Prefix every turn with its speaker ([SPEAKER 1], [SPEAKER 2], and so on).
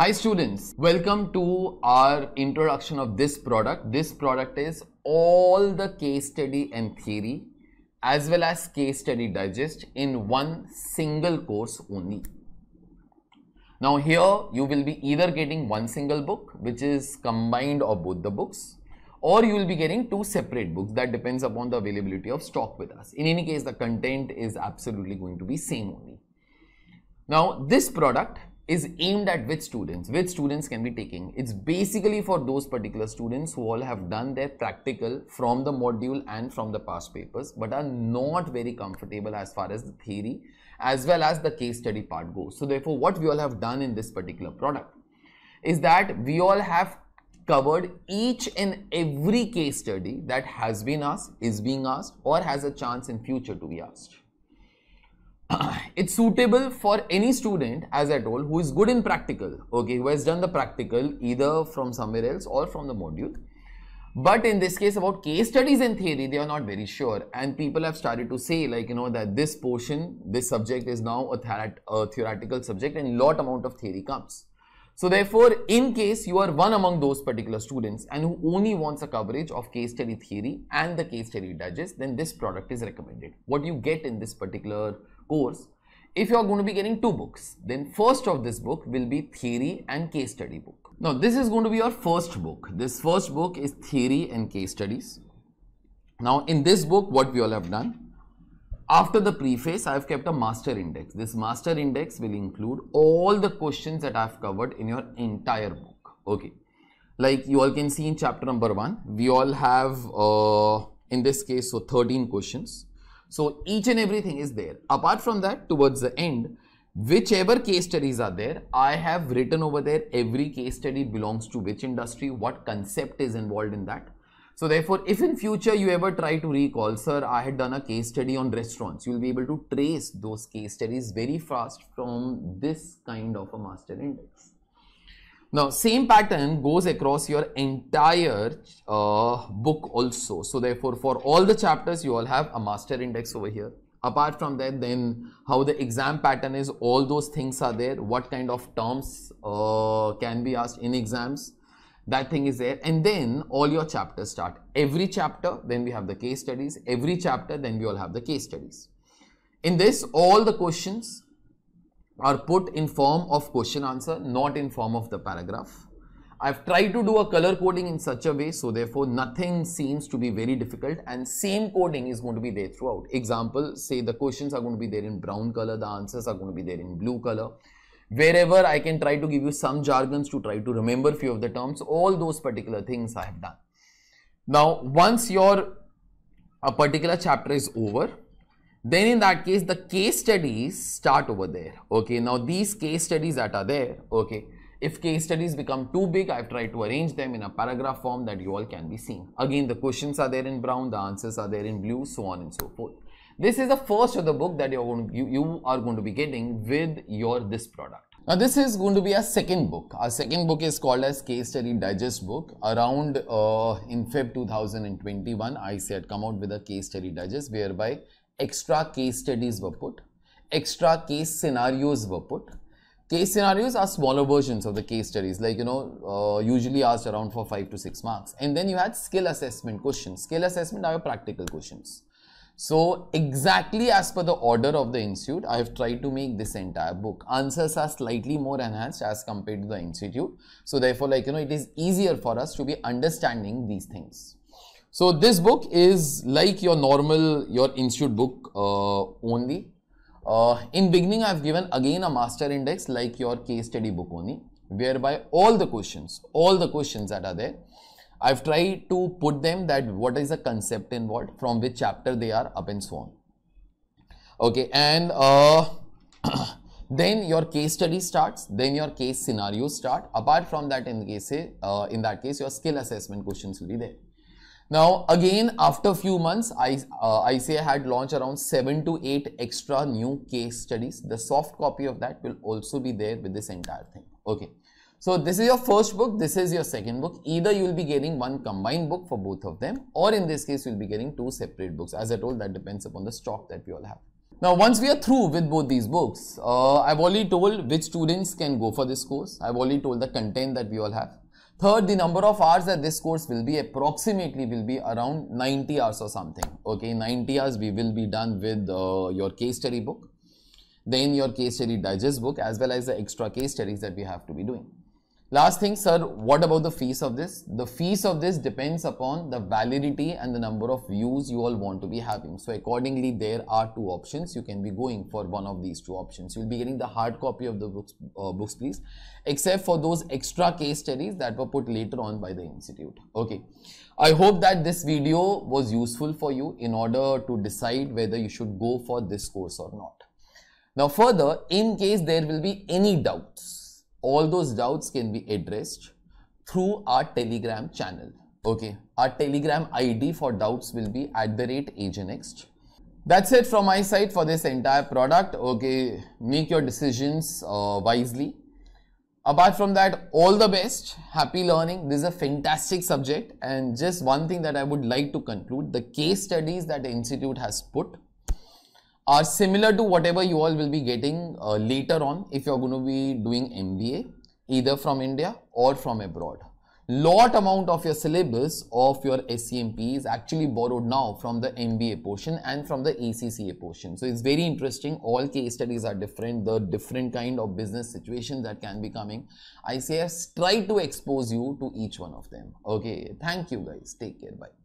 [SPEAKER 1] Hi students, welcome to our introduction of this product. This product is all the case study and theory as well as case study digest in one single course only. Now here you will be either getting one single book which is combined of both the books or you will be getting two separate books that depends upon the availability of stock with us. In any case the content is absolutely going to be same only. Now this product is aimed at which students, which students can be taking. It's basically for those particular students who all have done their practical from the module and from the past papers, but are not very comfortable as far as the theory as well as the case study part goes. So therefore, what we all have done in this particular product is that we all have covered each and every case study that has been asked, is being asked or has a chance in future to be asked it's suitable for any student as I told who is good in practical okay who has done the practical either from somewhere else or from the module but in this case about case studies and theory they are not very sure and people have started to say like you know that this portion this subject is now a, a theoretical subject and lot amount of theory comes so therefore in case you are one among those particular students and who only wants a coverage of case study theory and the case study digest then this product is recommended what you get in this particular course, if you are going to be getting two books, then first of this book will be theory and case study book. Now, this is going to be your first book. This first book is theory and case studies. Now, in this book, what we all have done, after the preface, I have kept a master index. This master index will include all the questions that I have covered in your entire book. Okay. Like you all can see in chapter number 1, we all have, uh, in this case, so 13 questions. So each and everything is there. Apart from that, towards the end, whichever case studies are there, I have written over there every case study belongs to which industry, what concept is involved in that. So therefore, if in future you ever try to recall, sir, I had done a case study on restaurants, you will be able to trace those case studies very fast from this kind of a master index. Now, same pattern goes across your entire uh, book also. So, therefore, for all the chapters, you all have a master index over here. Apart from that, then how the exam pattern is, all those things are there. What kind of terms uh, can be asked in exams, that thing is there. And then all your chapters start. Every chapter, then we have the case studies. Every chapter, then we all have the case studies. In this, all the questions are put in form of question answer, not in form of the paragraph. I've tried to do a color coding in such a way, so therefore nothing seems to be very difficult and same coding is going to be there throughout. Example, say the questions are going to be there in brown color, the answers are going to be there in blue color. Wherever I can try to give you some jargons to try to remember few of the terms, all those particular things I have done. Now, once your a particular chapter is over, then in that case the case studies start over there okay now these case studies that are there okay if case studies become too big i've tried to arrange them in a paragraph form that you all can be seeing again the questions are there in brown the answers are there in blue so on and so forth this is the first of the book that you're going to, you, you are going to be getting with your this product now this is going to be our second book. Our second book is called as Case Study Digest book. Around uh, in Feb 2021, I said come out with a Case Study Digest whereby extra case studies were put, extra case scenarios were put. Case scenarios are smaller versions of the case studies, like you know, uh, usually asked around for five to six marks. And then you had skill assessment questions. Skill assessment are your practical questions. So exactly as per the order of the institute, I have tried to make this entire book. Answers are slightly more enhanced as compared to the institute. So therefore, like, you know, it is easier for us to be understanding these things. So this book is like your normal, your institute book uh, only. Uh, in beginning, I've given again a master index like your case study book only, whereby all the questions, all the questions that are there, I've tried to put them that what is the concept involved, from which chapter they are up and so on. Okay, and uh, then your case study starts, then your case scenario start. Apart from that, in case, uh, in that case, your skill assessment questions will be there. Now again after few months I, uh, ICA had launched around 7 to 8 extra new case studies. The soft copy of that will also be there with this entire thing. Okay. So this is your first book, this is your second book. Either you will be getting one combined book for both of them or in this case you will be getting two separate books. As I told that depends upon the stock that we all have. Now once we are through with both these books, uh, I've already told which students can go for this course. I've already told the content that we all have. Third, the number of hours that this course will be approximately will be around 90 hours or something. Okay, 90 hours we will be done with uh, your case study book, then your case study digest book as well as the extra case studies that we have to be doing. Last thing, sir, what about the fees of this? The fees of this depends upon the validity and the number of views you all want to be having. So accordingly, there are two options. You can be going for one of these two options. You'll be getting the hard copy of the books, uh, books please, except for those extra case studies that were put later on by the institute. Okay. I hope that this video was useful for you in order to decide whether you should go for this course or not. Now further, in case there will be any doubts, all those doubts can be addressed through our telegram channel okay our telegram id for doubts will be at the rate agnext that's it from my side for this entire product okay make your decisions uh, wisely apart from that all the best happy learning this is a fantastic subject and just one thing that i would like to conclude the case studies that the institute has put are similar to whatever you all will be getting uh, later on if you're going to be doing MBA either from India or from abroad. Lot amount of your syllabus of your SCMP is actually borrowed now from the MBA portion and from the ACCA portion. So it's very interesting. All case studies are different. The different kind of business situation that can be coming. I say I try to expose you to each one of them. Okay. Thank you guys. Take care. Bye.